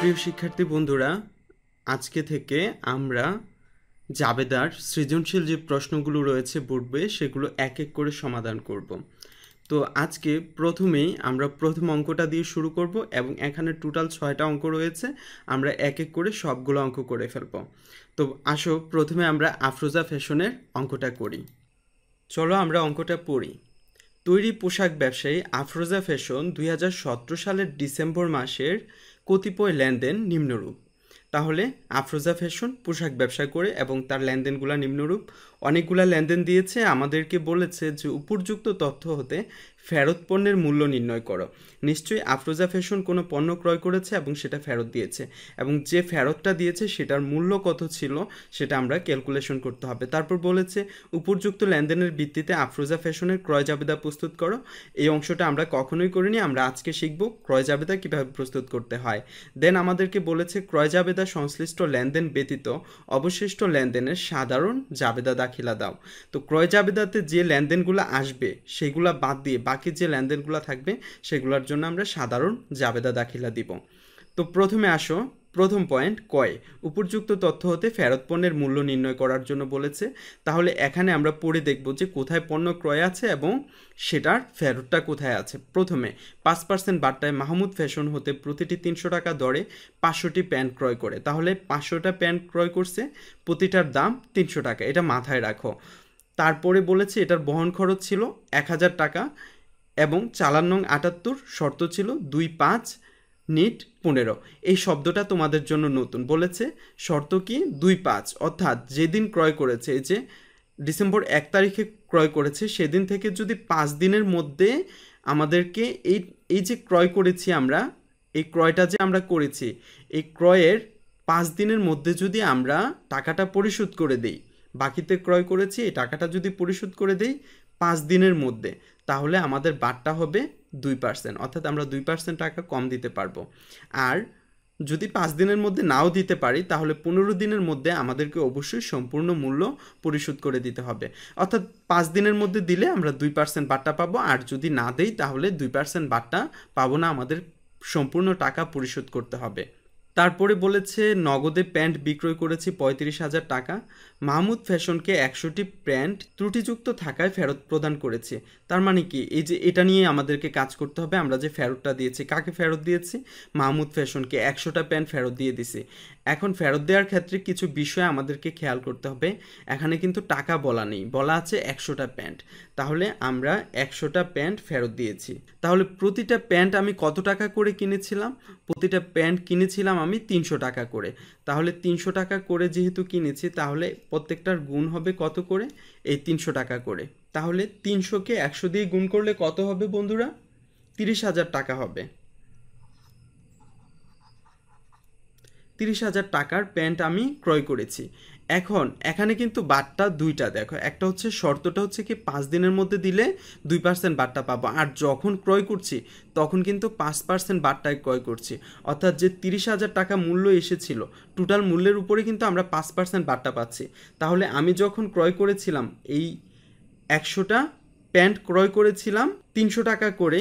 প্রিয় শিক্ষার্থী বন্ধুরা আজকে থেকে আমরা জাবেদার সৃজনশীল যে প্রশ্নগুলো রয়েছে বুটবে সেগুলো এক এক করে সমাধান করব তো আজকে প্রথমেই আমরা প্রথম অঙ্কটা দিয়ে শুরু করব এবং এখানে টোটাল ছয়টা অঙ্ক রয়েছে আমরা এক এক করে সবগুলো অঙ্ক করে ফেলব তো আসো প্রথমে আমরা আফরোজা ফ্যাশনের অঙ্কটা করি চলো আমরা অঙ্কটা পড়ি তৈরি পোশাক ব্যবসায়ী আফরোজা ফ্যাশন দুই সালের ডিসেম্বর মাসের কতিপয় লেনদেন নিম্নরূপ তাহলে আফরোজা ফ্যাশন পোশাক ব্যবসা করে এবং তার লেনদেনগুলা নিম্নরূপ অনেকগুলা লেনদেন দিয়েছে আমাদেরকে বলেছে যে উপযুক্ত তথ্য হতে ফেরত পণ্যের মূল্য নির্ণয় করো নিশ্চয়ই আফরোজা ফ্যাশন কোনো পণ্য ক্রয় করেছে এবং সেটা ফেরত দিয়েছে এবং যে ফেরতটা দিয়েছে সেটার মূল্য কত ছিল সেটা আমরা ক্যালকুলেশন করতে হবে তারপর বলেছে উপযুক্ত লেনদেনের ভিত্তিতে আফরোজা ফ্যাশনের ক্রয় জাবেদা প্রস্তুত করো এই অংশটা আমরা কখনোই করিনি আমরা আজকে শিখব ক্রয় জাবেদা কীভাবে প্রস্তুত করতে হয় দেন আমাদেরকে বলেছে ক্রয় জাবেদা সংশ্লিষ্ট লেনদেন ব্যতীত অবশিষ্ট লেনদেনের সাধারণ জাবেদা দাখিলা দাও তো ক্রয় জাবেদাতে যে লেনদেনগুলো আসবে সেগুলো বাদ দিয়ে বাকি যে লেনদেনগুলো থাকবে সেগুলোর জন্য আমরা সাধারণ জাবেদা দাখিলা দিব তো প্রথমে আসো প্রথম পয়েন্ট কয় উপযুক্ত তথ্য হতে ফেরত পণ্যের মূল্য নির্ণয় করার জন্য বলেছে তাহলে এখানে আমরা পড়ে দেখব যে কোথায় পণ্য ক্রয় আছে এবং সেটার ফেরতটা কোথায় আছে প্রথমে পাঁচ পার্সেন্ট বার্তায় মাহমুদ ফ্যাশন হতে প্রতিটি তিনশো টাকা দরে পাঁচশোটি প্যান্ট ক্রয় করে তাহলে পাঁচশোটা প্যান্ট ক্রয় করছে প্রতিটার দাম তিনশো টাকা এটা মাথায় রাখো তারপরে বলেছে এটার বহন খরচ ছিল এক হাজার টাকা এবং চালান নং আটাত্তর শর্ত ছিল দুই পাঁচ নিট পনেরো এই শব্দটা তোমাদের জন্য নতুন বলেছে শর্ত কি দুই পাঁচ অর্থাৎ যেদিন ক্রয় করেছে যে ডিসেম্বর এক তারিখে ক্রয় করেছে সেদিন থেকে যদি পাঁচ দিনের মধ্যে আমাদেরকে এই এই যে ক্রয় করেছি আমরা এই ক্রয়টা যে আমরা করেছি এই ক্রয়ের পাঁচ দিনের মধ্যে যদি আমরা টাকাটা পরিশোধ করে দিই বাকিতে ক্রয় করেছি এই টাকাটা যদি পরিশোধ করে দিই পাঁচ দিনের মধ্যে তাহলে আমাদের বাটটা হবে দুই পার্সেন্ট অর্থাৎ আমরা দুই পার্সেন্ট টাকা কম দিতে পারবো আর যদি পাঁচ দিনের মধ্যে নাও দিতে পারি তাহলে পনেরো দিনের মধ্যে আমাদেরকে অবশ্যই সম্পূর্ণ মূল্য পরিশোধ করে দিতে হবে অর্থাৎ পাঁচ দিনের মধ্যে দিলে আমরা দুই পার্সেন্ট বাট্টা পাবো আর যদি না দেই তাহলে দুই পার্সেন্ট বাট্টা পাবো না আমাদের সম্পূর্ণ টাকা পরিশোধ করতে হবে তারপরে বলেছে নগদে প্যান্ট বিক্রয় করেছি পঁয়ত্রিশ হাজার টাকা মাহমুদ ফ্যাশনকে একশোটি প্যান্ট ত্রুটিযুক্ত থাকায় ফেরত প্রদান করেছে তার মানে কি এই যে এটা নিয়ে আমাদেরকে কাজ করতে হবে আমরা যে ফেরতটা দিয়েছি কাকে ফেরত দিয়েছি মাহমুদ ফ্যাশনকে একশোটা প্যান্ট ফেরত দিয়ে দিছে এখন ফেরত দেওয়ার ক্ষেত্রে কিছু বিষয় আমাদেরকে খেয়াল করতে হবে এখানে কিন্তু টাকা বলা নেই বলা আছে একশোটা প্যান্ট তাহলে আমরা একশোটা প্যান্ট ফেরত দিয়েছি তাহলে প্রতিটা প্যান্ট আমি কত টাকা করে কিনেছিলাম প্রতিটা প্যান্ট কিনেছিলাম আমি তিনশো টাকা করে তাহলে তিনশো টাকা করে যেহেতু কিনেছি তাহলে প্রত্যেকটার গুণ হবে কত করে এই তিনশো টাকা করে তাহলে তিনশোকে একশো দিয়ে গুণ করলে কত হবে বন্ধুরা তিরিশ হাজার টাকা হবে তিরিশ হাজার টাকার প্যান্ট আমি ক্রয় করেছি এখন এখানে কিন্তু বাটটা দুইটা দেখো একটা হচ্ছে শর্তটা হচ্ছে কি পাঁচ দিনের মধ্যে দিলে দুই পার্সেন্ট বাটটা পাবো আর যখন ক্রয় করছি তখন কিন্তু পাঁচ পার্সেন্ট বাটটায় ক্রয় করছি অর্থাৎ যে তিরিশ হাজার টাকা মূল্য এসেছিল টোটাল মূল্যের উপরে কিন্তু আমরা পাঁচ পার্সেন্ট বাটটা পাচ্ছি তাহলে আমি যখন ক্রয় করেছিলাম এই একশোটা প্যান্ট ক্রয় করেছিলাম তিনশো টাকা করে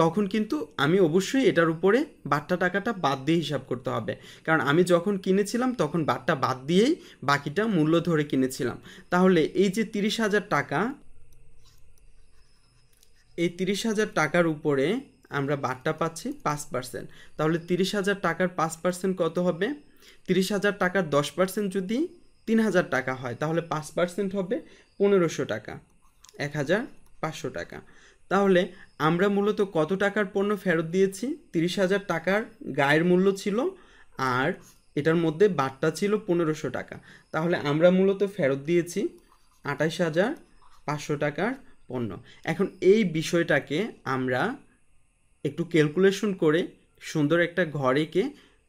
তখন কিন্তু আমি অবশ্যই এটার উপরে বাট্টা টাকাটা বাদ দিয়ে হিসাব করতে হবে কারণ আমি যখন কিনেছিলাম তখন বাট্টা বাদ দিয়েই বাকিটা মূল্য ধরে কিনেছিলাম তাহলে এই যে তিরিশ হাজার টাকা এই তিরিশ হাজার টাকার উপরে আমরা বাট্টা পাচ্ছি পাঁচ পার্সেন্ট তাহলে তিরিশ হাজার টাকার পাঁচ পার্সেন্ট কত হবে তিরিশ হাজার টাকার দশ পার্সেন্ট যদি তিন হাজার টাকা হয় তাহলে পাঁচ পার্সেন্ট হবে পনেরোশো টাকা এক হাজার পাঁচশো টাকা তাহলে আমরা মূলত কত টাকার পণ্য ফেরত দিয়েছি তিরিশ হাজার টাকার গায়ের মূল্য ছিল আর এটার মধ্যে বাট্টা ছিল পনেরোশো টাকা তাহলে আমরা মূলত ফেরত দিয়েছি আঠাশ হাজার পাঁচশো টাকার পণ্য এখন এই বিষয়টাকে আমরা একটু ক্যালকুলেশন করে সুন্দর একটা ঘরেকে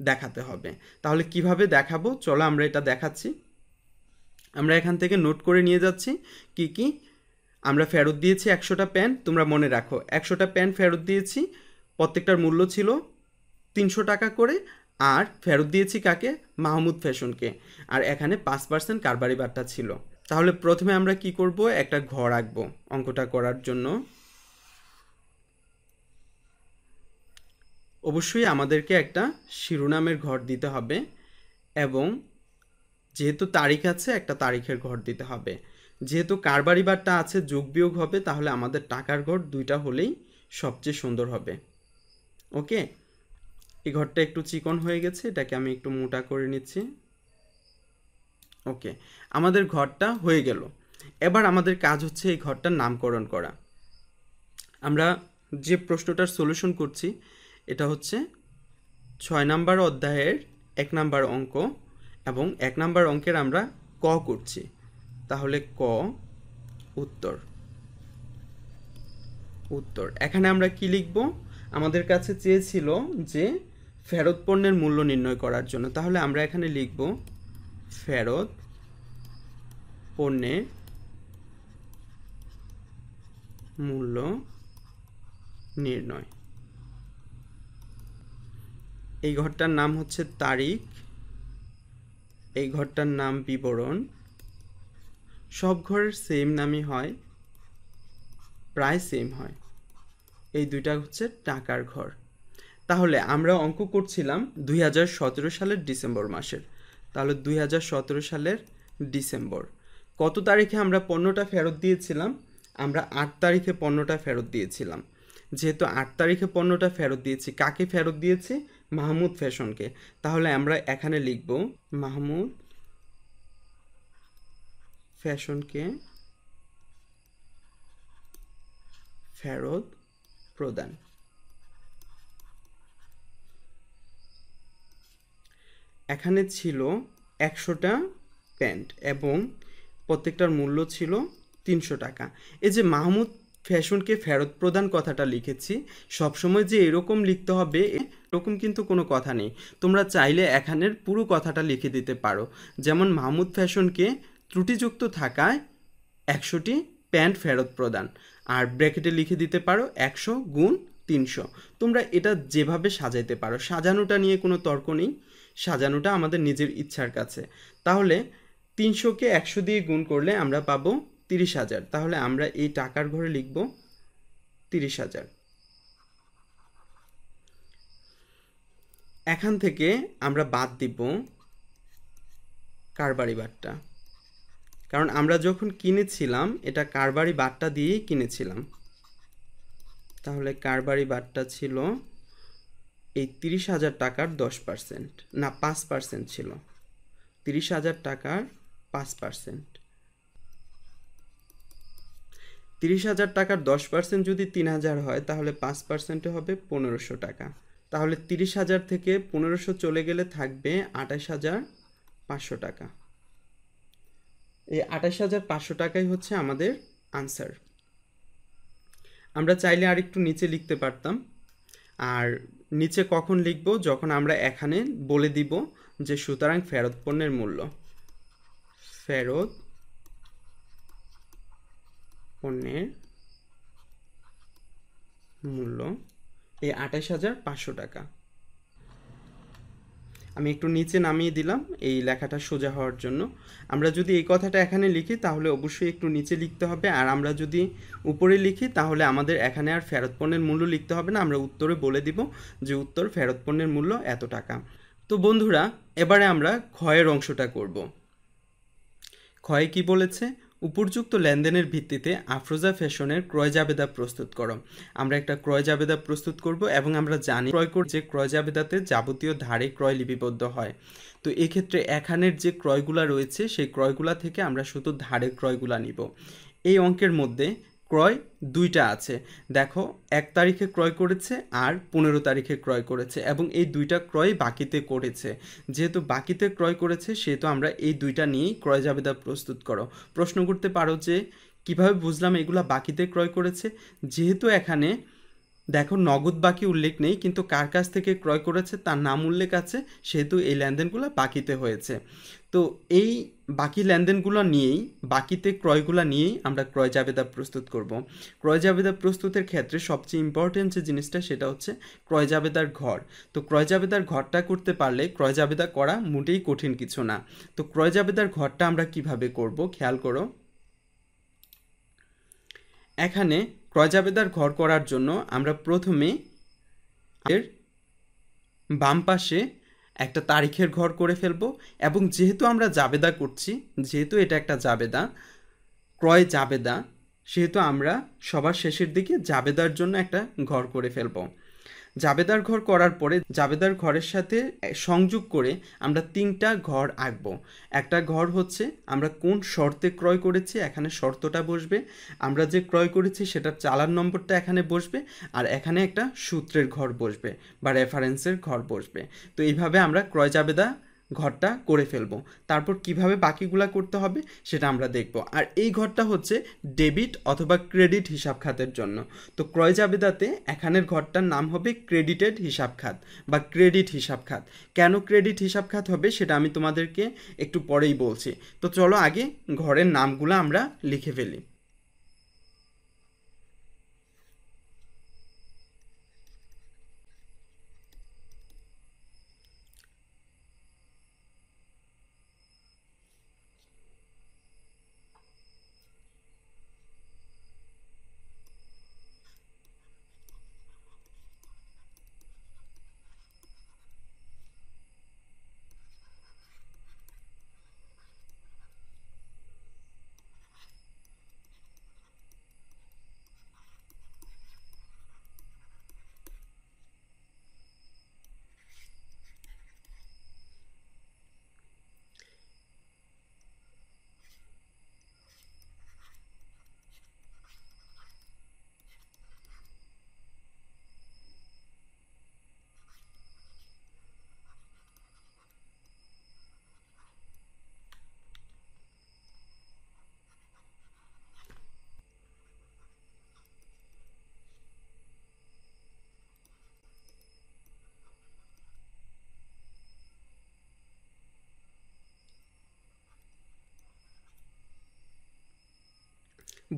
দেখাতে হবে তাহলে কিভাবে দেখাবো চলো আমরা এটা দেখাচ্ছি আমরা এখান থেকে নোট করে নিয়ে যাচ্ছি কি কি আমরা ফেরত দিয়েছি একশোটা প্যান তোমরা মনে রাখো একশোটা প্যান ফেরত দিয়েছি প্রত্যেকটার মূল্য ছিল তিনশো টাকা করে আর ফেরত দিয়েছি কাকে মাহমুদ ফ্যাশনকে আর এখানে পাঁচ পার্সেন্ট কারবারি বার্তা ছিল তাহলে প্রথমে আমরা কি করব একটা ঘর আঁকবো অঙ্কটা করার জন্য অবশ্যই আমাদেরকে একটা শিরোনামের ঘর দিতে হবে এবং যেহেতু তারিখ আছে একটা তারিখের ঘর দিতে হবে যেহেতু বারটা আছে যোগ বিয়োগ হবে তাহলে আমাদের টাকার ঘর দুইটা হলেই সবচেয়ে সুন্দর হবে ওকে এই ঘরটা একটু চিকন হয়ে গেছে এটাকে আমি একটু মোটা করে নিচ্ছি ওকে আমাদের ঘরটা হয়ে গেল এবার আমাদের কাজ হচ্ছে এই ঘরটার নামকরণ করা আমরা যে প্রশ্নটার সলিউশন করছি এটা হচ্ছে ছয় নাম্বার অধ্যায়ের এক নাম্বার অঙ্ক এবং এক নাম্বার অঙ্কের আমরা ক করছি তাহলে ক উত্তর উত্তর এখানে আমরা কি লিখব আমাদের কাছে চেয়েছিল যে ফেরত পণ্যের মূল্য নির্ণয় করার জন্য তাহলে আমরা এখানে লিখব ফেরত পণ্যের মূল্য নির্ণয় এই ঘরটার নাম হচ্ছে তারিখ এই ঘরটার নাম বিবরণ সব ঘরের সেম নামই হয় প্রায় সেম হয় এই দুইটা হচ্ছে টাকার ঘর তাহলে আমরা অঙ্ক করছিলাম দুই সালের ডিসেম্বর মাসের তাহলে দুই সালের ডিসেম্বর কত তারিখে আমরা পণ্যটা ফেরত দিয়েছিলাম আমরা আট তারিখে পণ্যটা ফেরত দিয়েছিলাম যেহেতু আট তারিখে পণ্যটা ফেরত দিয়েছি কাকে ফেরত দিয়েছি মাহমুদ ফ্যাশনকে তাহলে আমরা এখানে লিখব মাহমুদ ফ্যাশনকে ফেরত প্রদান এখানে ছিল একশোটা প্যান্ট এবং প্রত্যেকটার মূল্য ছিল তিনশো টাকা এই যে মাহমুদ ফ্যাশনকে ফেরত প্রদান কথাটা লিখেছি সবসময় যে এরকম লিখতে হবে এরকম কিন্তু কোনো কথা নেই তোমরা চাইলে এখানের পুরো কথাটা লিখে দিতে পারো যেমন মাহমুদ ফ্যাশনকে ত্রুটিযুক্ত থাকায় একশোটি প্যান্ট ফেরত প্রদান আর ব্র্যাকেটে লিখে দিতে পারো একশো গুণ তিনশো তোমরা এটা যেভাবে সাজাইতে পারো সাজানোটা নিয়ে কোনো তর্ক নেই সাজানোটা আমাদের নিজের ইচ্ছার কাছে তাহলে তিনশোকে একশো দিয়ে গুণ করলে আমরা পাবো তিরিশ হাজার তাহলে আমরা এই টাকার ঘরে লিখব তিরিশ হাজার এখান থেকে আমরা বাদ দিব কারবারি বাটটা কারণ আমরা যখন কিনেছিলাম এটা কারবারি বাট্টা দিয়েই কিনেছিলাম তাহলে কারবারি বাট্টা ছিল এই তিরিশ হাজার টাকার দশ পার্সেন্ট না পাঁচ পার্সেন্ট ছিল তিরিশ হাজার টাকার পাঁচ পার্সেন্ট তিরিশ হাজার টাকার দশ পার্সেন্ট যদি তিন হাজার হয় তাহলে পাঁচ পার্সেন্টে হবে পনেরোশো টাকা তাহলে তিরিশ হাজার থেকে পনেরোশো চলে গেলে থাকবে আঠাশ হাজার পাঁচশো টাকা এই আঠাশ হাজার পাঁচশো টাকাই হচ্ছে আমাদের আনসার আমরা চাইলে আর একটু নিচে লিখতে পারতাম আর নিচে কখন লিখব যখন আমরা এখানে বলে দিব যে সুতরাং ফেরত পণ্যের মূল্য ফেরত পণ্যের মূল্য এই আঠাশ হাজার পাঁচশো টাকা আমি একটু নিচে নামিয়ে দিলাম এই লেখাটা সোজা হওয়ার জন্য আমরা যদি এই কথাটা এখানে লিখি তাহলে অবশ্যই একটু নিচে লিখতে হবে আর আমরা যদি উপরে লিখি তাহলে আমাদের এখানে আর ফেরত পণ্যের মূল্য লিখতে হবে না আমরা উত্তরে বলে দিব যে উত্তর ফেরত পণ্যের মূল্য এত টাকা তো বন্ধুরা এবারে আমরা ক্ষয়ের অংশটা করব ক্ষয় কি বলেছে উপরযুক্ত লেনদেনের ভিত্তিতে আফরোজা ফ্যাশনের ক্রয় জাবেদা প্রস্তুত করো আমরা একটা ক্রয় জাবেদা প্রস্তুত করব এবং আমরা জানি ক্রয় কর যে ক্রয় জাবেদাতে যাবতীয় ধারে ক্রয় লিপিবদ্ধ হয় তো এক্ষেত্রে এখানের যে ক্রয়গুলা রয়েছে সেই ক্রয়গুলা থেকে আমরা শুধু ধারে ক্রয়গুলা নিব এই অঙ্কের মধ্যে ক্রয় দুইটা আছে দেখো এক তারিখে ক্রয় করেছে আর পনেরো তারিখে ক্রয় করেছে এবং এই দুইটা ক্রয় বাকিতে করেছে যেহেতু বাকিতে ক্রয় করেছে সেহেতু আমরা এই দুইটা নিয়েই ক্রয় জাবেদা প্রস্তুত করো প্রশ্ন করতে পারো যে কিভাবে বুঝলাম এগুলা বাকিতে ক্রয় করেছে যেহেতু এখানে দেখো নগদ বাকি উল্লেখ নেই কিন্তু কার কাছ থেকে ক্রয় করেছে তার নাম উল্লেখ আছে সেহেতু এই লেনদেনগুলো বাকিতে হয়েছে তো এই বাকি লেনদেনগুলো নিয়েই বাকিতে ক্রয়গুলো নিয়েই আমরা ক্রয় জাবেদা প্রস্তুত করব ক্রয় জাবেদা প্রস্তুতের ক্ষেত্রে সবচেয়ে ইম্পর্টেন্ট যে জিনিসটা সেটা হচ্ছে ক্রয় জাবেদার ঘর তো ক্রয় জাবেদার ঘরটা করতে পারলে ক্রয় জাবেদা করা মোটেই কঠিন কিছু না তো ক্রয় জাবেদার ঘরটা আমরা কিভাবে করব খেয়াল করো এখানে ক্রয় জাবেদার ঘর করার জন্য আমরা প্রথমে বাম পাশে একটা তারিখের ঘর করে ফেলবো এবং যেহেতু আমরা জাবেদা করছি যেহেতু এটা একটা জাবেদা ক্রয় জাবেদা সেহেতু আমরা সবার শেষের দিকে জাবেদার জন্য একটা ঘর করে ফেলবো জাবেদার ঘর করার পরে জাবেদার ঘরের সাথে সংযোগ করে আমরা তিনটা ঘর আঁকবো একটা ঘর হচ্ছে আমরা কোন শর্তে ক্রয় করেছি এখানে শর্তটা বসবে আমরা যে ক্রয় করেছি সেটা চালান নম্বরটা এখানে বসবে আর এখানে একটা সূত্রের ঘর বসবে বা রেফারেন্সের ঘর বসবে তো এইভাবে আমরা ক্রয় জাবেদা ঘরটা করে ফেলবো তারপর কিভাবে বাকিগুলা করতে হবে সেটা আমরা দেখব আর এই ঘরটা হচ্ছে ডেবিট অথবা ক্রেডিট হিসাব খাতের জন্য তো ক্রয় জাবেদাতে এখানের ঘরটার নাম হবে ক্রেডিটেড হিসাব খাত বা ক্রেডিট হিসাব খাত কেন ক্রেডিট হিসাব খাত হবে সেটা আমি তোমাদেরকে একটু পরেই বলছি তো চলো আগে ঘরের নামগুলো আমরা লিখে ফেলি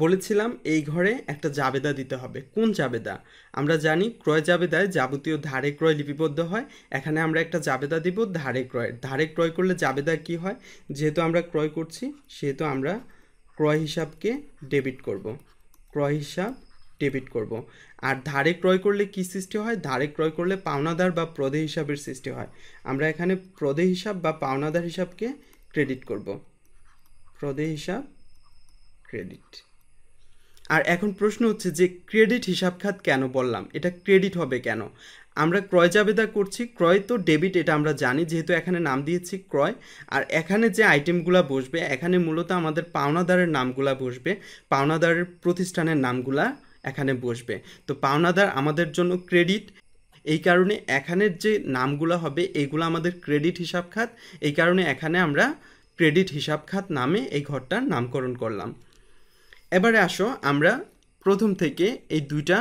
বলেছিলাম এই ঘরে একটা জাবেদা দিতে হবে কোন জাবেদা আমরা জানি ক্রয় জাবেদায় যাবতীয় ধারে ক্রয় লিপিবদ্ধ হয় এখানে আমরা একটা জাবেদা দিব ধারে ক্রয় ধারে ক্রয় করলে জাবেদা কি হয় যেহেতু আমরা ক্রয় করছি সেহেতু আমরা ক্রয় হিসাবকে ডেবিট করব ক্রয় হিসাব ডেবিট করব আর ধারে ক্রয় করলে কি সৃষ্টি হয় ধারে ক্রয় করলে পাওনাদার বা প্রদে হিসাবের সৃষ্টি হয় আমরা এখানে প্রদে হিসাব বা পাওনাদার হিসাবকে ক্রেডিট করব প্রদে হিসাব ক্রেডিট আর এখন প্রশ্ন হচ্ছে যে ক্রেডিট হিসাব খাত কেন বললাম এটা ক্রেডিট হবে কেন আমরা ক্রয় জাবেদা করছি ক্রয় তো ডেবিট এটা আমরা জানি যেহেতু এখানে নাম দিয়েছি ক্রয় আর এখানে যে আইটেমগুলো বসবে এখানে মূলত আমাদের পাওনাদারের নামগুলা বসবে পাওনাদারের প্রতিষ্ঠানের নামগুলা এখানে বসবে তো পাওনাদার আমাদের জন্য ক্রেডিট এই কারণে এখানের যে নামগুলো হবে এইগুলো আমাদের ক্রেডিট হিসাব খাত এই কারণে এখানে আমরা ক্রেডিট হিসাব খাত নামে এই ঘরটার নামকরণ করলাম এবারে আসো আমরা প্রথম থেকে এই দুইটা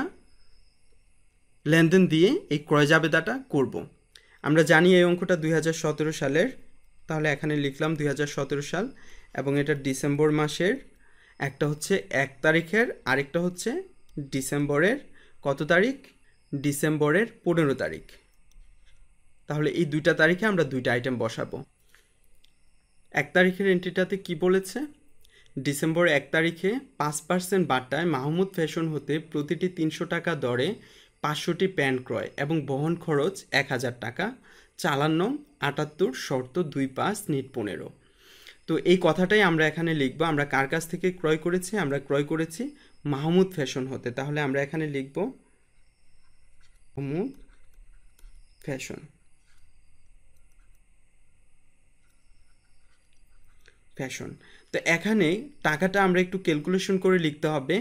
লেনদেন দিয়ে এই ক্রয় জাবেদাটা করব। আমরা জানি এই অঙ্কটা দুই সালের তাহলে এখানে লিখলাম দুই সাল এবং এটা ডিসেম্বর মাসের একটা হচ্ছে এক তারিখের আরেকটা হচ্ছে ডিসেম্বরের কত তারিখ ডিসেম্বরের পনেরো তারিখ তাহলে এই দুইটা তারিখে আমরা দুইটা আইটেম বসাবো এক তারিখের এন্ট্রিটাতে কি বলেছে ডিসেম্বর এক তারিখে পাঁচ পার্সেন্ট বার্তায় মাহমুদ ফ্যাশন হতে প্রতিটি তিনশো টাকা দরে পাঁচশোটি প্যান্ট ক্রয় এবং বহন খরচ এক হাজার টাকা চালান আটাত্তর শর্ত দুই পাঁচ নিট পনেরো তো এই কথাটাই আমরা এখানে লিখব আমরা কার কাছ থেকে ক্রয় করেছি আমরা ক্রয় করেছি মাহমুদ ফ্যাশন হতে তাহলে আমরা এখানে লিখব মাহমুদ ফ্যাশন ফ্যাশন তো এখানে টাকাটা আমরা একটু ক্যালকুলেশন করে লিখতে হবে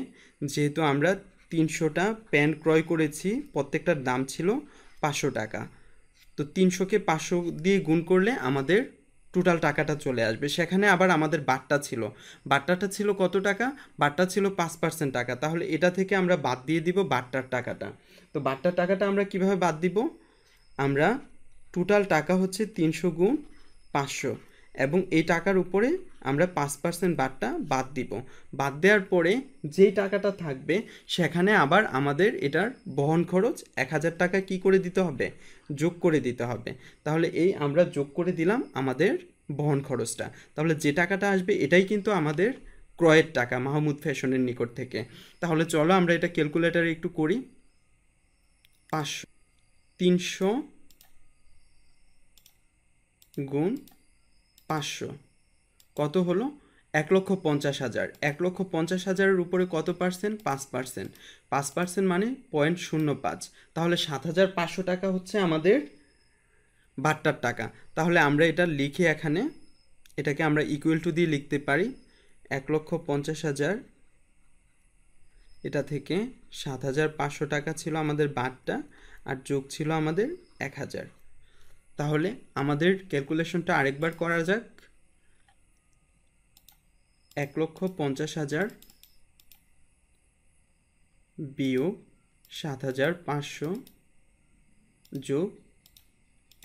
যেহেতু আমরা তিনশোটা প্যান্ট ক্রয় করেছি প্রত্যেকটার দাম ছিল পাঁচশো টাকা তো তিনশোকে পাঁচশো দিয়ে গুণ করলে আমাদের টোটাল টাকাটা চলে আসবে সেখানে আবার আমাদের বাট্টা ছিল বাট্টাটা ছিল কত টাকা বাট্টা ছিল পাঁচ পার্সেন্ট টাকা তাহলে এটা থেকে আমরা বাদ দিয়ে দিব বাট্টার টাকাটা তো বাট্টার টাকাটা আমরা কিভাবে বাদ দিব আমরা টোটাল টাকা হচ্ছে তিনশো গুণ পাঁচশো এবং এই টাকার উপরে আমরা পাঁচ পার্সেন্ট বাদটা বাদ দিব বাদ দেওয়ার পরে যে টাকাটা থাকবে সেখানে আবার আমাদের এটার বহন খরচ এক হাজার টাকা কী করে দিতে হবে যোগ করে দিতে হবে তাহলে এই আমরা যোগ করে দিলাম আমাদের বহন খরচটা তাহলে যে টাকাটা আসবে এটাই কিন্তু আমাদের ক্রয়ের টাকা মাহমুদ ফ্যাশনের নিকট থেকে তাহলে চলো আমরা এটা ক্যালকুলেটারে একটু করি পাঁচশো তিনশো গুণ পাঁচশো কত হলো এক লক্ষ পঞ্চাশ হাজার এক লক্ষ পঞ্চাশ হাজারের উপরে কত পার্সেন্ট পাঁচ পার্সেন্ট পাঁচ পার্সেন্ট মানে পয়েন্ট শূন্য পাঁচ তাহলে সাত হাজার পাঁচশো টাকা হচ্ছে আমাদের বাট্টার টাকা তাহলে আমরা এটা লিখে এখানে এটাকে আমরা ইকুয়াল টু দিয়ে লিখতে পারি এক লক্ষ পঞ্চাশ হাজার এটা থেকে সাত হাজার পাঁচশো টাকা ছিল আমাদের বাট্টা আর যোগ ছিল আমাদের এক হাজার তাহলে আমাদের ক্যালকুলেশনটা আরেকবার করা যাক এক লক্ষ পঞ্চাশ হাজার বিয়োগ সাত হাজার পাঁচশো যোগ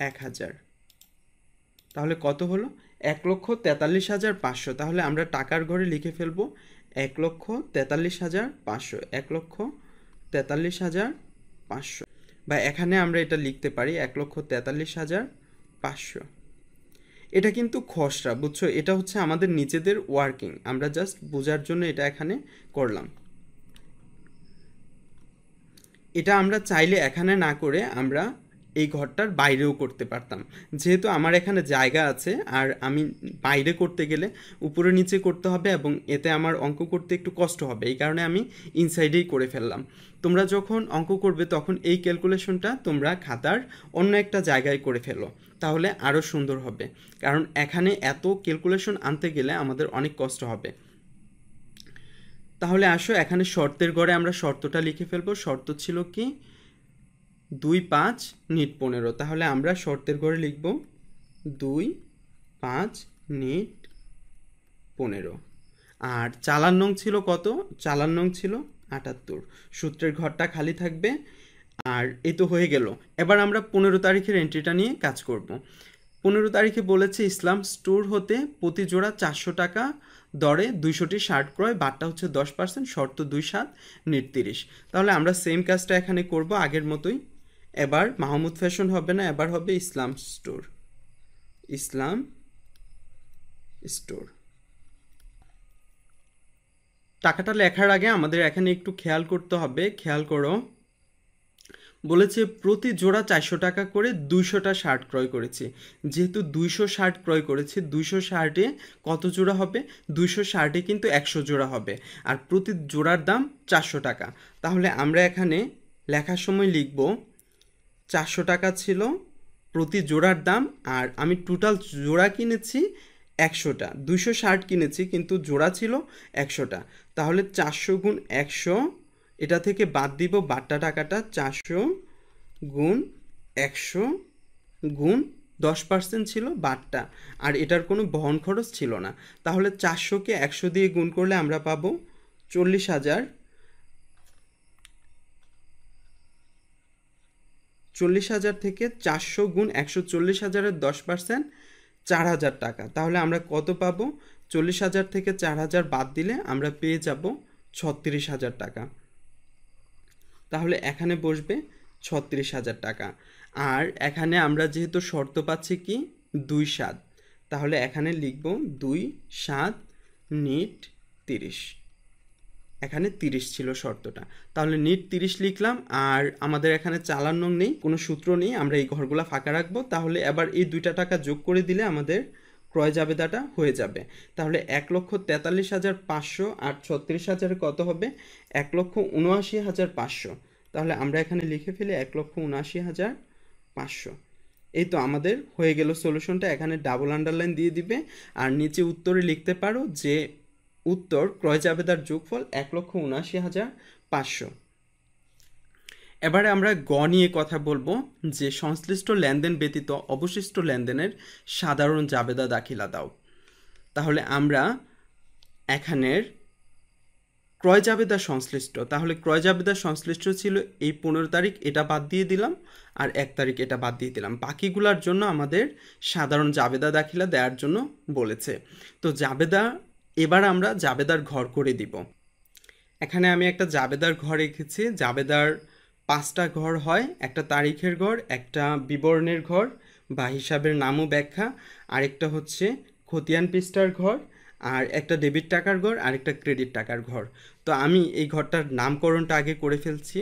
এক হাজার তাহলে কত হলো এক লক্ষ তেতাল্লিশ হাজার পাঁচশো তাহলে আমরা টাকার ঘরে লিখে ফেলবো এক লক্ষ তেতাল্লিশ হাজার পাঁচশো এক লক্ষ তেতাল্লিশ হাজার পাঁচশো বা এখানে আমরা এটা লিখতে পারি এক লক্ষ তেতাল্লিশ হাজার পাঁচশো এটা কিন্তু খসড়া বুঝছো এটা হচ্ছে আমাদের নিজেদের ওয়ার্কিং আমরা জাস্ট বোঝার জন্য এটা এখানে করলাম এটা আমরা চাইলে এখানে না করে আমরা এই ঘরটার বাইরেও করতে পারতাম যেহেতু আমার এখানে জায়গা আছে আর আমি বাইরে করতে গেলে উপরে নিচে করতে হবে এবং এতে আমার অঙ্ক করতে একটু কষ্ট হবে এই কারণে আমি ইনসাইডেই করে ফেললাম তোমরা যখন অঙ্ক করবে তখন এই ক্যালকুলেশনটা তোমরা খাতার অন্য একটা জায়গায় করে ফেলো তাহলে আরও সুন্দর হবে কারণ এখানে এত ক্যালকুলেশন আনতে গেলে আমাদের অনেক কষ্ট হবে তাহলে আসো এখানে শর্তের গড়ে আমরা শর্তটা লিখে ফেলবো শর্ত ছিল কি দুই পাঁচ নিট পনেরো তাহলে আমরা শর্তের ঘরে লিখব দুই পাঁচ নিট পনেরো আর চালান নং ছিল কত চালান নং ছিল আটাত্তর সূত্রের ঘরটা খালি থাকবে আর এ তো হয়ে গেল এবার আমরা পনেরো তারিখের এন্ট্রিটা নিয়ে কাজ করব পনেরো তারিখে বলেছে ইসলাম স্টোর হতে প্রতি জোড়া চারশো টাকা দরে দুইশোটি শার্ট ক্রয় বারটা হচ্ছে দশ পার্সেন্ট শর্ত দুই সাত নির্তিরিশ তাহলে আমরা সেম কাজটা এখানে করব আগের মতোই এবার মাহমুদ ফ্যাশন হবে না এবার হবে ইসলাম স্টোর ইসলাম স্টোর টাকাটা লেখার আগে আমাদের এখানে একটু খেয়াল করতে হবে খেয়াল করো বলেছে প্রতি জোড়া চারশো টাকা করে দুইশোটা শার্ট ক্রয় করেছি যেহেতু দুইশো শার্ট ক্রয় করেছি দুইশো শার্টে কত জোড়া হবে দুইশো শার্টে কিন্তু একশো জোড়া হবে আর প্রতি জোড়ার দাম চারশো টাকা তাহলে আমরা এখানে লেখার সময় লিখব চারশো টাকা ছিল প্রতি জোড়ার দাম আর আমি টোটাল জোড়া কিনেছি একশোটা দুশো ষাট কিনেছি কিন্তু জোড়া ছিল একশোটা তাহলে চারশো গুণ একশো এটা থেকে বাদ দিব বাট্টা টাকাটা চারশো গুণ একশো গুণ দশ পার্সেন্ট ছিল বাট্টা আর এটার কোনো বহন খরচ ছিল না তাহলে চারশোকে একশো দিয়ে গুণ করলে আমরা পাবো চল্লিশ হাজার চল্লিশ হাজার থেকে চারশো গুণ একশো চল্লিশ হাজারের দশ পার্সেন্ট চার হাজার টাকা তাহলে আমরা কত পাবো চল্লিশ হাজার থেকে চার হাজার বাদ দিলে আমরা পেয়ে যাব ছত্রিশ হাজার টাকা তাহলে এখানে বসবে ছত্রিশ হাজার টাকা আর এখানে আমরা যেহেতু শর্ত পাচ্ছি কি দুই সাত তাহলে এখানে লিখব দুই সাত নিট তিরিশ এখানে তিরিশ ছিল শর্তটা তাহলে নিট তিরিশ লিখলাম আর আমাদের এখানে চালান নং নেই কোনো সূত্র নেই আমরা এই ঘরগুলো ফাঁকা রাখবো তাহলে এবার এই দুইটা টাকা যোগ করে দিলে আমাদের ক্রয় দাটা হয়ে যাবে তাহলে এক লক্ষ তেতাল্লিশ হাজার পাঁচশো আর ছত্রিশ হাজার কত হবে এক লক্ষ উনআশি হাজার পাঁচশো তাহলে আমরা এখানে লিখে ফেলি এক লক্ষ উনআশি হাজার পাঁচশো এই তো আমাদের হয়ে গেল সলিউশনটা এখানে ডাবল আন্ডারলাইন দিয়ে দিবে আর নিচে উত্তরে লিখতে পারো যে উত্তর ক্রয় জাবেদার যোগফল এক লক্ষ উনাশি হাজার পাঁচশো এবারে আমরা গ নিয়ে কথা বলবো যে সংশ্লিষ্ট লেনদেন ব্যতীত অবশিষ্ট লেনদেনের সাধারণ জাবেদা দাখিলা দাও তাহলে আমরা এখানের ক্রয় জাবেদা সংশ্লিষ্ট তাহলে ক্রয় জাবেদা সংশ্লিষ্ট ছিল এই পনেরো তারিখ এটা বাদ দিয়ে দিলাম আর এক তারিখ এটা বাদ দিয়ে দিলাম বাকিগুলার জন্য আমাদের সাধারণ জাবেদা দাখিলা দেওয়ার জন্য বলেছে তো জাবেদা এবার আমরা জাবেদার ঘর করে দিব এখানে আমি একটা জাবেদার ঘর রেখেছি জাবেদার পাঁচটা ঘর হয় একটা তারিখের ঘর একটা বিবরণের ঘর বা হিসাবের নামও ব্যাখ্যা আরেকটা হচ্ছে খতিয়ান পৃষ্ঠার ঘর আর একটা ডেবিট টাকার ঘর আর একটা ক্রেডিট টাকার ঘর তো আমি এই ঘরটার নামকরণটা আগে করে ফেলছি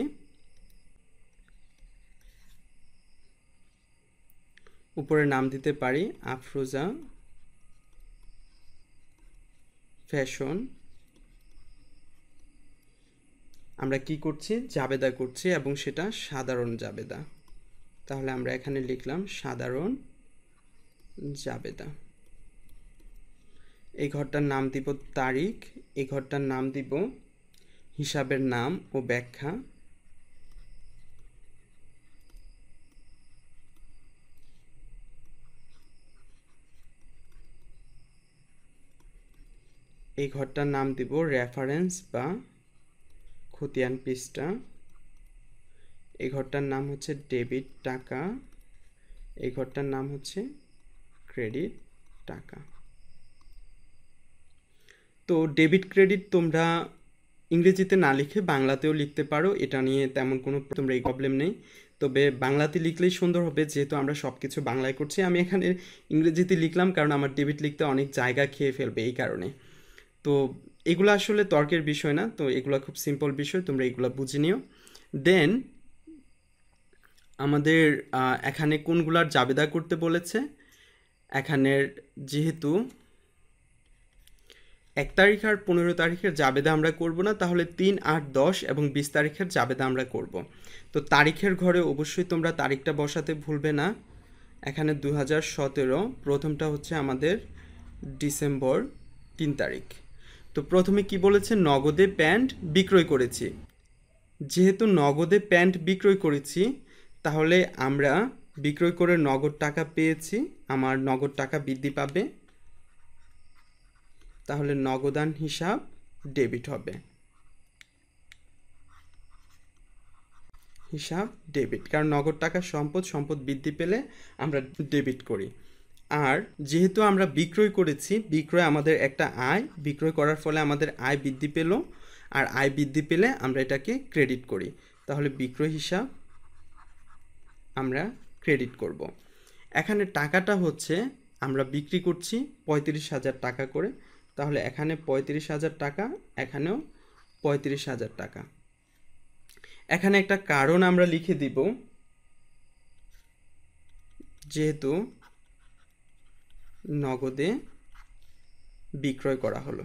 উপরে নাম দিতে পারি আফরোজা ফ্যাশন আমরা কি করছি জাবেদা করছি এবং সেটা সাধারণ জাবেদা তাহলে আমরা এখানে লিখলাম সাধারণ জাবেদা এই ঘরটার নাম দিব তারিখ এই ঘরটার নাম দিব হিসাবের নাম ও ব্যাখ্যা এই ঘরটার নাম দিব রেফারেন্স বা খতিয়ান পৃষ্ঠা এই ঘরটার নাম হচ্ছে ডেবিট টাকা এই ঘরটার নাম হচ্ছে ক্রেডিট টাকা তো ডেবিট ক্রেডিট তোমরা ইংরেজিতে না লিখে বাংলাতেও লিখতে পারো এটা নিয়ে তেমন কোনো তোমরা এই প্রবলেম নেই তবে বাংলাতে লিখলেই সুন্দর হবে যেহেতু আমরা সব কিছু বাংলায় করছি আমি এখানে ইংরেজিতে লিখলাম কারণ আমার ডেবিট লিখতে অনেক জায়গা খেয়ে ফেলবে এই কারণে তো এগুলো আসলে তর্কের বিষয় না তো এগুলো খুব সিম্পল বিষয় তোমরা এগুলো বুঝে নিও দেন আমাদের এখানে কোনগুলার জাবেদা করতে বলেছে এখানের যেহেতু এক তারিখ আর পনেরো তারিখের জাবেদা আমরা করব না তাহলে তিন আট দশ এবং বিশ তারিখের জাবেদা আমরা করব তো তারিখের ঘরে অবশ্যই তোমরা তারিখটা বসাতে ভুলবে না এখানে দু হাজার সতেরো প্রথমটা হচ্ছে আমাদের ডিসেম্বর তিন তারিখ তো প্রথমে কি বলেছে নগদে প্যান্ট বিক্রয় করেছি যেহেতু নগদে প্যান্ট বিক্রয় করেছি তাহলে আমরা বিক্রয় করে নগদ টাকা পেয়েছি আমার নগদ টাকা বৃদ্ধি পাবে তাহলে নগদান হিসাব ডেবিট হবে হিসাব ডেবিট কারণ নগদ টাকা সম্পদ সম্পদ বৃদ্ধি পেলে আমরা ডেবিট করি আর যেহেতু আমরা বিক্রয় করেছি বিক্রয় আমাদের একটা আয় বিক্রয় করার ফলে আমাদের আয় বৃদ্ধি পেল আর আয় বৃদ্ধি পেলে আমরা এটাকে ক্রেডিট করি তাহলে বিক্রয় হিসাব আমরা ক্রেডিট করব। এখানে টাকাটা হচ্ছে আমরা বিক্রি করছি পঁয়ত্রিশ হাজার টাকা করে তাহলে এখানে পঁয়ত্রিশ হাজার টাকা এখানেও পঁয়ত্রিশ হাজার টাকা এখানে একটা কারণ আমরা লিখে দিব যেহেতু নগদে বিক্রয় করা হলো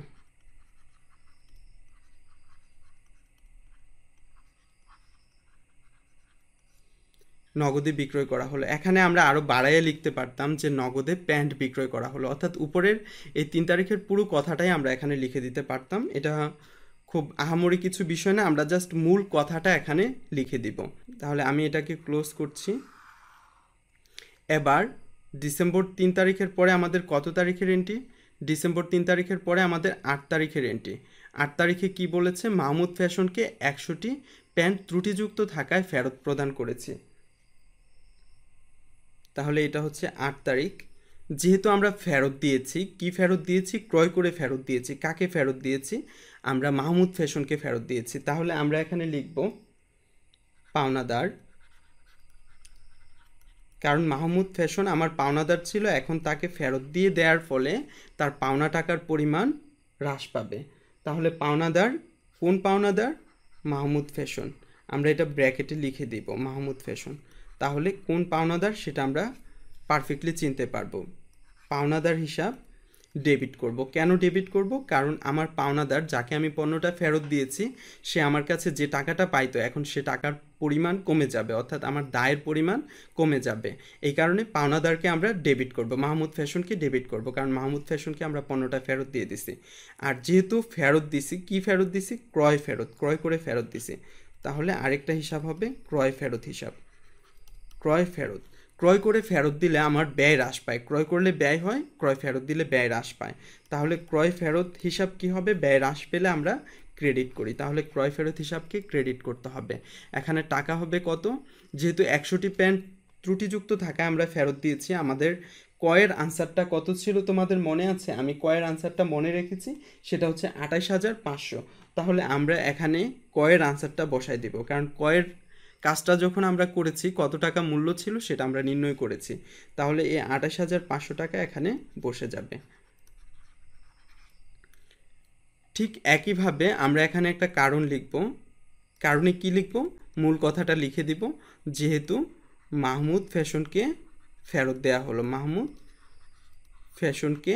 নগদে বিক্রয় করা হলো এখানে আমরা আরও বাড়াইয়ে লিখতে পারতাম যে নগদে প্যান্ট বিক্রয় করা হলো অর্থাৎ উপরের এই তিন তারিখের পুরো কথাটাই আমরা এখানে লিখে দিতে পারতাম এটা খুব আহামরি কিছু বিষয় না আমরা জাস্ট মূল কথাটা এখানে লিখে দিব তাহলে আমি এটাকে ক্লোজ করছি এবার ডিসেম্বর তিন তারিখের পরে আমাদের কত তারিখের এন্ট্রি ডিসেম্বর তিন তারিখের পরে আমাদের আট তারিখের এন্ট্রি আট তারিখে কি বলেছে মাহমুদ ফ্যাশনকে একশোটি প্যান্ট ত্রুটিযুক্ত থাকায় ফেরত প্রদান করেছি তাহলে এটা হচ্ছে আট তারিখ যেহেতু আমরা ফেরত দিয়েছি কি ফেরত দিয়েছি ক্রয় করে ফেরত দিয়েছি কাকে ফেরত দিয়েছি আমরা মাহমুদ ফ্যাশনকে ফেরত দিয়েছি তাহলে আমরা এখানে লিখব পাওনাদার কারণ মাহমুদ ফ্যাশন আমার পাওনাদার ছিল এখন তাকে ফেরত দিয়ে দেওয়ার ফলে তার পাওনা টাকার পরিমাণ হ্রাস পাবে তাহলে পাওনাদার কোন পাওনাদার মাহমুদ ফ্যাশন আমরা এটা ব্র্যাকেটে লিখে দিব মাহমুদ ফ্যাশন তাহলে কোন পাওনাদার সেটা আমরা পারফেক্টলি চিনতে পারবো পাওনাদার হিসাব ডেবিট করব কেন ডেবিট করব কারণ আমার পাওনাদার যাকে আমি পণ্যটা ফেরত দিয়েছি সে আমার কাছে যে টাকাটা পাইতো এখন সে টাকার পরিমাণ কমে যাবে অর্থাৎ আমার দায়ের পরিমাণ কমে যাবে এই কারণে পাওনাদারকে আমরা ডেবিট করব মাহমুদ ফ্যাশনকে ডেবিট করব কারণ মাহমুদ ফ্যাশনকে আমরা পণ্যটা ফেরত দিয়ে দিছি আর যেহেতু ফেরত দিছি কি ফেরত দিছি ক্রয় ফেরত ক্রয় করে ফেরত দিছি তাহলে আরেকটা হিসাব হবে ক্রয় ফেরত হিসাব ক্রয় ফেরত ক্রয় করে ফেরত দিলে আমার ব্যয় হ্রাস পায় ক্রয় করলে ব্যয় হয় ক্রয় ফেরত দিলে ব্যয় হ্রাস পায় তাহলে ক্রয় ফেরত হিসাব কি হবে ব্যয় হ্রাস পেলে আমরা ক্রেডিট করি তাহলে ক্রয় ফেরত হিসাবকে ক্রেডিট করতে হবে এখানে টাকা হবে কত যেহেতু একশোটি প্যান্ট ত্রুটিযুক্ত থাকায় আমরা ফেরত দিয়েছি আমাদের কয়ের আনসারটা কত ছিল তোমাদের মনে আছে আমি কয়ের আনসারটা মনে রেখেছি সেটা হচ্ছে আঠাশ হাজার পাঁচশো তাহলে আমরা এখানে কয়ের আনসারটা বসাই দেব কারণ কয়ের কাজটা যখন আমরা করেছি কত টাকা মূল্য ছিল সেটা আমরা নির্ণয় করেছি তাহলে এই আঠাশ হাজার পাঁচশো টাকা এখানে বসে যাবে ঠিক একইভাবে আমরা এখানে একটা কারণ লিখব কারণে কি লিখব মূল কথাটা লিখে দিব যেহেতু মাহমুদ ফ্যাশনকে ফেরত দেয়া হলো মাহমুদ ফ্যাশনকে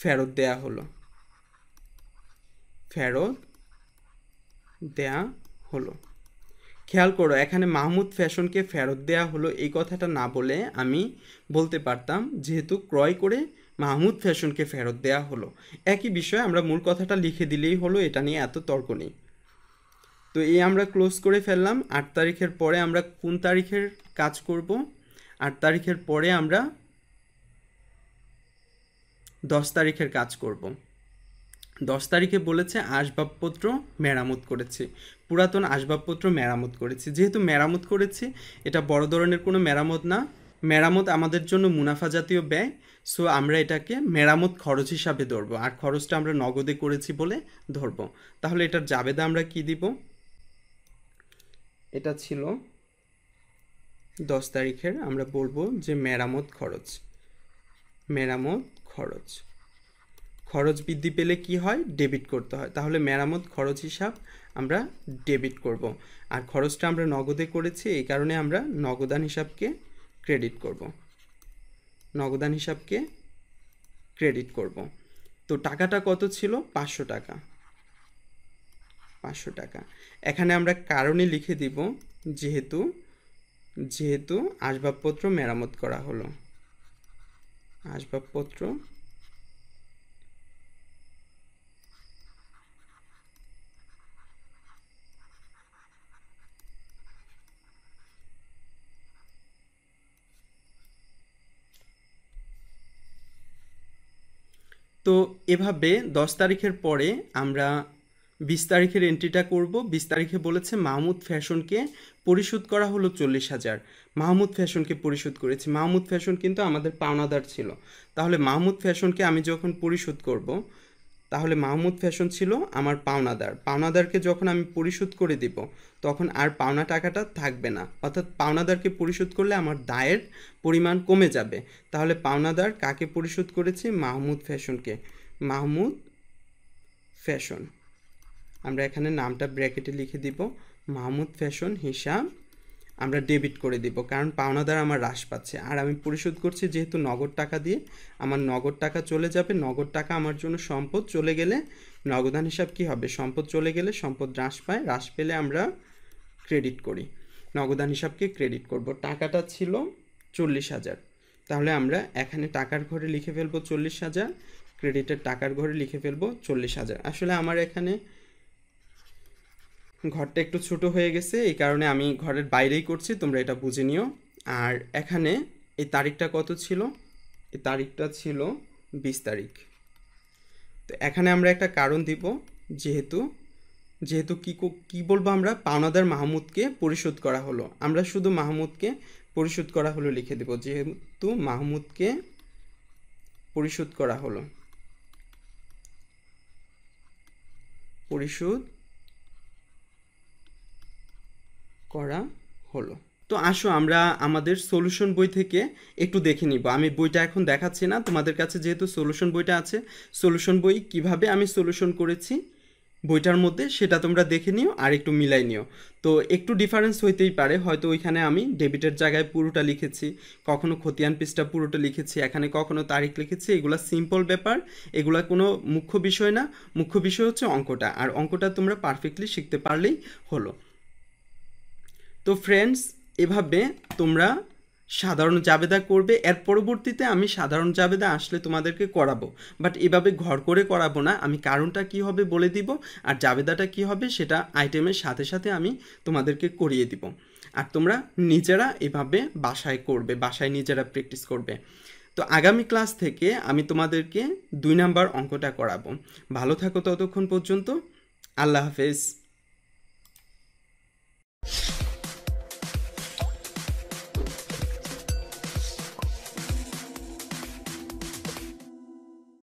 ফেরত দেয়া হলো ফেরত দেয়া হলো খেয়াল করো এখানে মাহমুদ ফ্যাশনকে ফেরত দেয়া হলো এই কথাটা না বলে আমি বলতে পারতাম যেহেতু ক্রয় করে মাহমুদ ফ্যাশনকে ফেরত দেয়া হলো একই বিষয়ে আমরা মূল কথাটা লিখে দিলেই হলো এটা নিয়ে এত তর্ক নেই তো এই আমরা ক্লোজ করে ফেললাম আট তারিখের পরে আমরা কোন তারিখের কাজ করব আট তারিখের পরে আমরা দশ তারিখের কাজ করব দশ তারিখে বলেছে আসবাবপত্র মেরামত করেছি পুরাতন আসবাবপত্র মেরামত করেছি যেহেতু মেরামত করেছি এটা বড় ধরনের কোনো মেরামত না মেরামত আমাদের জন্য মুনাফা জাতীয় ব্যয় সো আমরা এটাকে মেরামত খরচ হিসাবে ধরবো আর খরচটা আমরা নগদে করেছি বলে ধরবো তাহলে এটার জাবেদা আমরা কি দিব এটা ছিল দশ তারিখের আমরা বলবো যে মেরামত খরচ মেরামত খরচ খরচ বৃদ্ধি পেলে কি হয় ডেবিট করতে হয় তাহলে মেরামত খরচ হিসাব আমরা ডেবিট করব। আর খরচটা আমরা নগদে করেছি এই কারণে আমরা নগদান হিসাবকে ক্রেডিট করবো নগদান হিসাবকে ক্রেডিট করব তো টাকাটা কত ছিল পাঁচশো টাকা পাঁচশো টাকা এখানে আমরা কারণে লিখে দিব যেহেতু যেহেতু আসবাবপত্র মেরামত করা হলো আসবাবপত্র তো এভাবে দশ তারিখের পরে আমরা বিশ তারিখের এন্ট্রিটা করব বিশ তারিখে বলেছে মাহমুদ ফ্যাশনকে পরিশোধ করা হলো চল্লিশ হাজার মাহমুদ ফ্যাশনকে পরিশোধ করেছি মাহমুদ ফ্যাশন কিন্তু আমাদের পাওনাদার ছিল তাহলে মাহমুদ ফ্যাশনকে আমি যখন পরিশোধ করব তাহলে মাহমুদ ফ্যাশন ছিল আমার পাওনাদার পাওনাদারকে যখন আমি পরিশোধ করে দিব তখন আর পাওনা টাকাটা থাকবে না অর্থাৎ পাওনাদারকে পরিশোধ করলে আমার দায়ের পরিমাণ কমে যাবে তাহলে পাওনাদার কাকে পরিশোধ করেছে মাহমুদ ফ্যাশনকে মাহমুদ ফ্যাশন আমরা এখানে নামটা ব্র্যাকেটে লিখে দিব মাহমুদ ফ্যাশন হিসাব আমরা ডেবিট করে দিব কারণ পাওনাদার আমার হ্রাস পাচ্ছে আর আমি পরিশোধ করছি যেহেতু নগদ টাকা দিয়ে আমার নগদ টাকা চলে যাবে নগদ টাকা আমার জন্য সম্পদ চলে গেলে নগদান হিসাব কি হবে সম্পদ চলে গেলে সম্পদ হ্রাস পায় হ্রাস পেলে আমরা ক্রেডিট করি নগদান হিসাবকে ক্রেডিট করব টাকাটা ছিল চল্লিশ হাজার তাহলে আমরা এখানে টাকার ঘরে লিখে ফেলবো চল্লিশ হাজার ক্রেডিটের টাকার ঘরে লিখে ফেলবো চল্লিশ হাজার আসলে আমার এখানে ঘরটা একটু ছোট হয়ে গেছে এই কারণে আমি ঘরের বাইরেই করছি তোমরা এটা বুঝে নিও আর এখানে এই তারিখটা কত ছিল এই তারিখটা ছিল বিশ তারিখ তো এখানে আমরা একটা কারণ দিব যেহেতু যেহেতু কী কী বলবো আমরা পাওনাদার মাহমুদকে পরিশোধ করা হলো আমরা শুধু মাহমুদকে পরিশোধ করা হলো লিখে দেব যেহেতু মাহমুদকে পরিশোধ করা হলো পরিশোধ করা হলো তো আসো আমরা আমাদের সলিউশন বই থেকে একটু দেখে নিব আমি বইটা এখন দেখাচ্ছি না তোমাদের কাছে যেহেতু সলিউশন বইটা আছে সলিউশন বই কিভাবে আমি সলিউশন করেছি বইটার মধ্যে সেটা তোমরা দেখে নিও আর একটু মিলাই নিও তো একটু ডিফারেন্স হইতেই পারে হয়তো ওইখানে আমি ডেবিটের জায়গায় পুরোটা লিখেছি কখনো খতিয়ান পিসটা পুরোটা লিখেছি এখানে কখনো তারিখ লিখেছি এগুলো সিম্পল ব্যাপার এগুলো কোনো মুখ্য বিষয় না মুখ্য বিষয় হচ্ছে অঙ্কটা আর অঙ্কটা তোমরা পারফেক্টলি শিখতে পারলেই হলো তো ফ্রেন্ডস এভাবে তোমরা সাধারণ জাবেদা করবে এর পরবর্তীতে আমি সাধারণ জাবেদা আসলে তোমাদেরকে করাবো বাট এভাবে ঘর করে করাবো না আমি কারণটা কি হবে বলে দিব আর জাবেদাটা কি হবে সেটা আইটেমের সাথে সাথে আমি তোমাদেরকে করিয়ে দিব আর তোমরা নিজেরা এভাবে বাসায় করবে বাসায় নিজেরা প্র্যাকটিস করবে তো আগামী ক্লাস থেকে আমি তোমাদেরকে দুই নাম্বার অঙ্কটা করাবো ভালো থাকো ততক্ষণ পর্যন্ত আল্লাহ হাফেজ